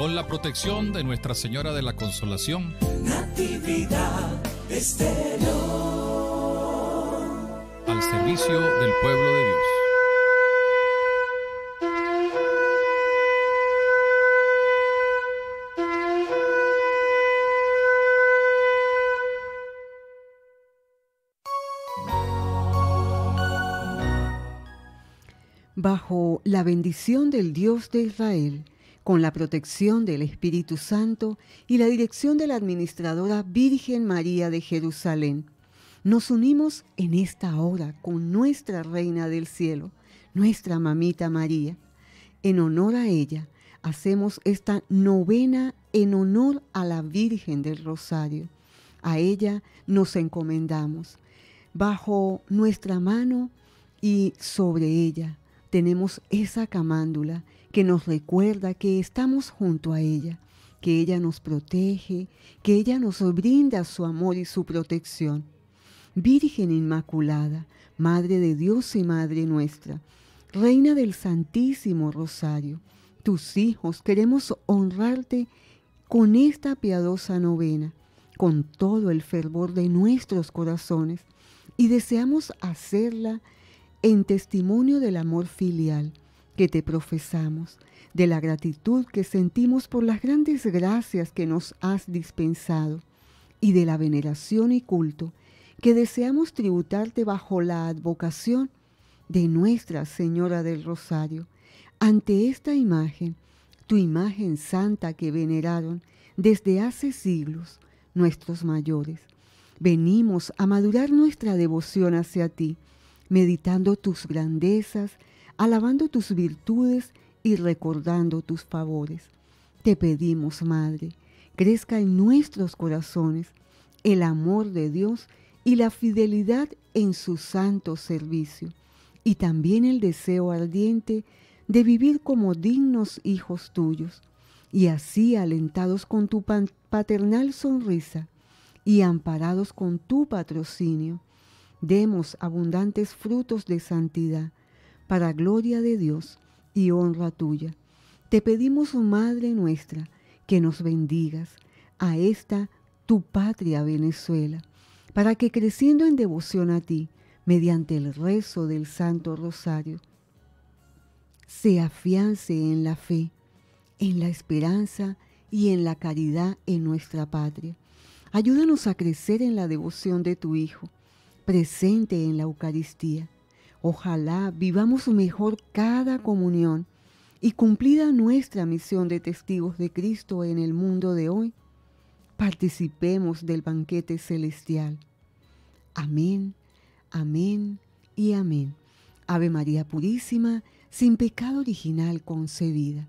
con la protección de Nuestra Señora de la Consolación. Natividad Estero, Al servicio del pueblo de Dios. Bajo la bendición del Dios de Israel, con la protección del Espíritu Santo y la dirección de la Administradora Virgen María de Jerusalén. Nos unimos en esta hora con nuestra Reina del Cielo, nuestra Mamita María. En honor a ella, hacemos esta novena en honor a la Virgen del Rosario. A ella nos encomendamos. Bajo nuestra mano y sobre ella tenemos esa camándula que nos recuerda que estamos junto a ella, que ella nos protege, que ella nos brinda su amor y su protección. Virgen Inmaculada, Madre de Dios y Madre nuestra, Reina del Santísimo Rosario, tus hijos queremos honrarte con esta piadosa novena, con todo el fervor de nuestros corazones, y deseamos hacerla en testimonio del amor filial que te profesamos, de la gratitud que sentimos por las grandes gracias que nos has dispensado y de la veneración y culto que deseamos tributarte bajo la advocación de Nuestra Señora del Rosario. Ante esta imagen, tu imagen santa que veneraron desde hace siglos nuestros mayores, venimos a madurar nuestra devoción hacia ti meditando tus grandezas, alabando tus virtudes y recordando tus favores. Te pedimos, Madre, crezca en nuestros corazones el amor de Dios y la fidelidad en su santo servicio, y también el deseo ardiente de vivir como dignos hijos tuyos, y así alentados con tu paternal sonrisa y amparados con tu patrocinio, demos abundantes frutos de santidad para gloria de Dios y honra tuya. Te pedimos, oh Madre nuestra, que nos bendigas a esta tu patria Venezuela, para que creciendo en devoción a ti, mediante el rezo del Santo Rosario, se afiance en la fe, en la esperanza y en la caridad en nuestra patria. Ayúdanos a crecer en la devoción de tu Hijo presente en la Eucaristía. Ojalá vivamos mejor cada comunión y cumplida nuestra misión de testigos de Cristo en el mundo de hoy, participemos del banquete celestial. Amén, amén y amén. Ave María Purísima, sin pecado original concebida.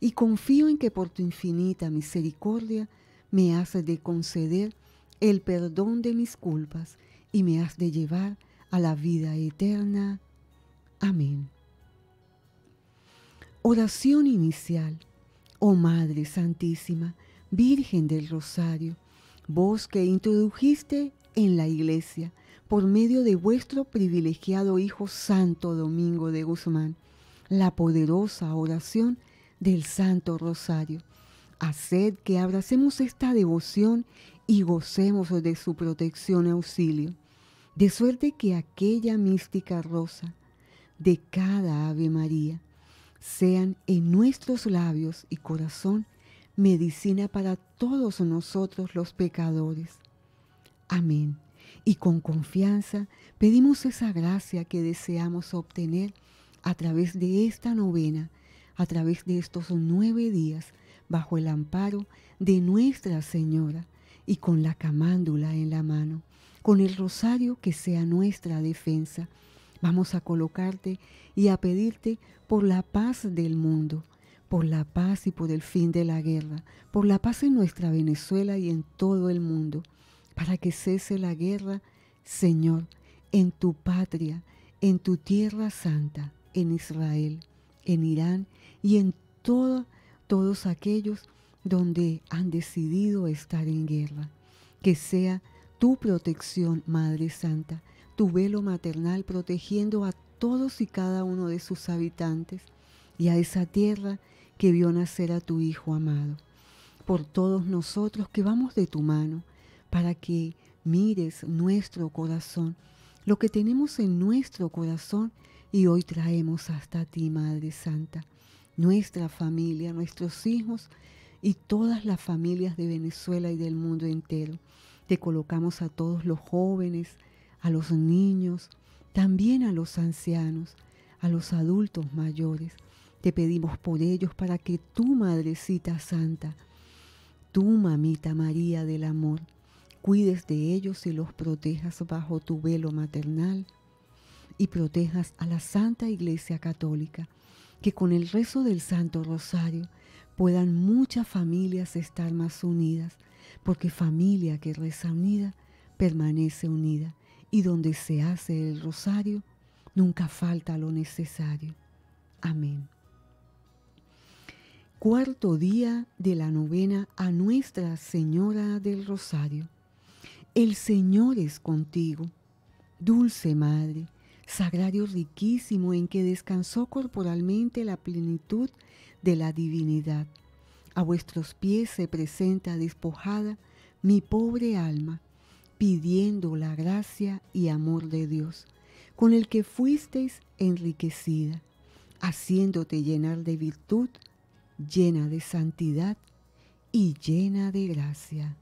y confío en que por tu infinita misericordia me has de conceder el perdón de mis culpas y me has de llevar a la vida eterna. Amén. Oración inicial. Oh Madre Santísima, Virgen del Rosario, vos que introdujiste en la iglesia por medio de vuestro privilegiado Hijo Santo Domingo de Guzmán, la poderosa oración del Santo Rosario. Haced que abracemos esta devoción y gocemos de su protección y auxilio, de suerte que aquella mística rosa de cada Ave María sean en nuestros labios y corazón medicina para todos nosotros los pecadores. Amén. Y con confianza pedimos esa gracia que deseamos obtener a través de esta novena a través de estos nueve días bajo el amparo de Nuestra Señora y con la camándula en la mano, con el rosario que sea nuestra defensa. Vamos a colocarte y a pedirte por la paz del mundo, por la paz y por el fin de la guerra, por la paz en nuestra Venezuela y en todo el mundo, para que cese la guerra, Señor, en tu patria, en tu tierra santa, en Israel, en Irán y en todo, todos aquellos donde han decidido estar en guerra. Que sea tu protección, Madre Santa, tu velo maternal protegiendo a todos y cada uno de sus habitantes y a esa tierra que vio nacer a tu Hijo amado. Por todos nosotros que vamos de tu mano, para que mires nuestro corazón, lo que tenemos en nuestro corazón y hoy traemos hasta ti, Madre Santa nuestra familia, nuestros hijos y todas las familias de Venezuela y del mundo entero. Te colocamos a todos los jóvenes, a los niños, también a los ancianos, a los adultos mayores. Te pedimos por ellos para que tu Madrecita Santa, tu Mamita María del Amor, cuides de ellos y los protejas bajo tu velo maternal y protejas a la Santa Iglesia Católica que con el rezo del Santo Rosario puedan muchas familias estar más unidas, porque familia que reza unida permanece unida y donde se hace el rosario nunca falta lo necesario. Amén. Cuarto día de la novena a Nuestra Señora del Rosario. El Señor es contigo, dulce Madre sagrario riquísimo en que descansó corporalmente la plenitud de la divinidad. A vuestros pies se presenta despojada mi pobre alma, pidiendo la gracia y amor de Dios, con el que fuisteis enriquecida, haciéndote llenar de virtud, llena de santidad y llena de gracia.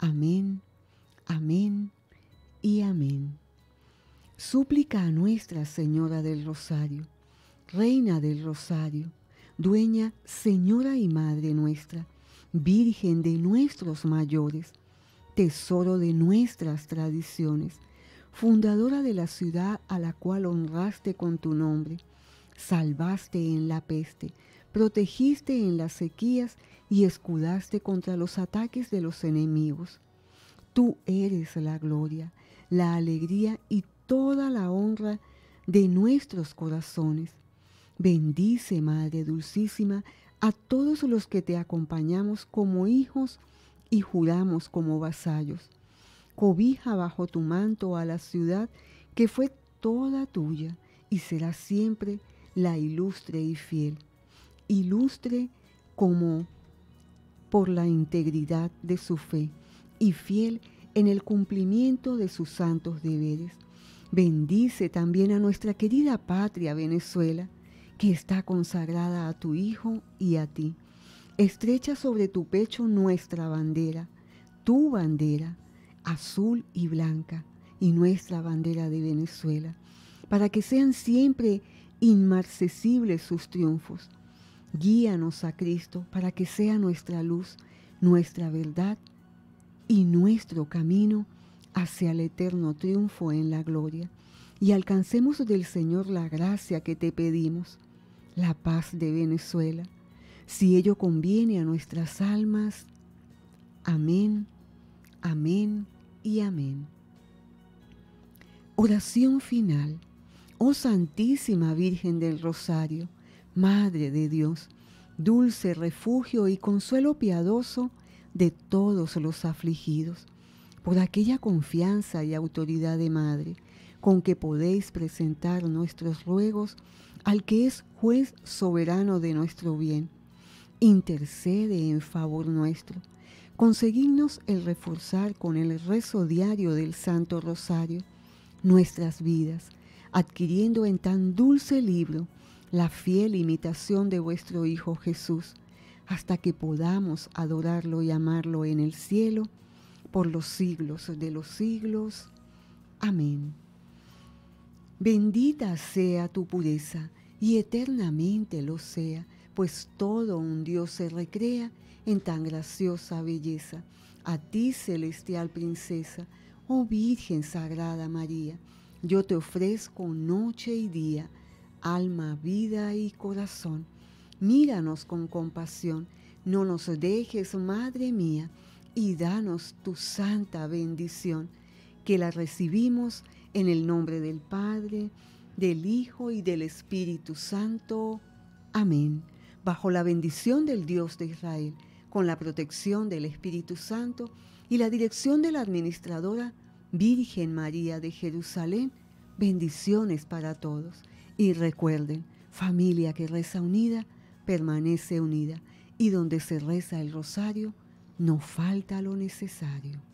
Amén, amén y amén súplica a Nuestra Señora del Rosario, Reina del Rosario, Dueña, Señora y Madre nuestra, Virgen de nuestros mayores, Tesoro de nuestras tradiciones, Fundadora de la ciudad a la cual honraste con tu nombre, salvaste en la peste, protegiste en las sequías y escudaste contra los ataques de los enemigos. Tú eres la gloria, la alegría y toda la honra de nuestros corazones. Bendice, Madre Dulcísima, a todos los que te acompañamos como hijos y juramos como vasallos. Cobija bajo tu manto a la ciudad que fue toda tuya y será siempre la ilustre y fiel. Ilustre como por la integridad de su fe y fiel en el cumplimiento de sus santos deberes Bendice también a nuestra querida patria Venezuela, que está consagrada a tu Hijo y a ti. Estrecha sobre tu pecho nuestra bandera, tu bandera, azul y blanca, y nuestra bandera de Venezuela, para que sean siempre inmarcesibles sus triunfos. Guíanos a Cristo para que sea nuestra luz, nuestra verdad y nuestro camino hacia el eterno triunfo en la gloria y alcancemos del Señor la gracia que te pedimos, la paz de Venezuela, si ello conviene a nuestras almas. Amén, amén y amén. Oración final. Oh Santísima Virgen del Rosario, Madre de Dios, dulce refugio y consuelo piadoso de todos los afligidos por aquella confianza y autoridad de madre con que podéis presentar nuestros ruegos al que es juez soberano de nuestro bien. Intercede en favor nuestro. Conseguidnos el reforzar con el rezo diario del Santo Rosario nuestras vidas, adquiriendo en tan dulce libro la fiel imitación de vuestro Hijo Jesús, hasta que podamos adorarlo y amarlo en el cielo por los siglos de los siglos. Amén. Bendita sea tu pureza y eternamente lo sea, pues todo un Dios se recrea en tan graciosa belleza. A ti, celestial princesa, oh Virgen Sagrada María, yo te ofrezco noche y día, alma, vida y corazón. Míranos con compasión, no nos dejes, Madre mía, y danos tu santa bendición, que la recibimos en el nombre del Padre, del Hijo y del Espíritu Santo. Amén. Bajo la bendición del Dios de Israel, con la protección del Espíritu Santo y la dirección de la administradora Virgen María de Jerusalén, bendiciones para todos. Y recuerden, familia que reza unida, permanece unida. Y donde se reza el rosario, no falta lo necesario.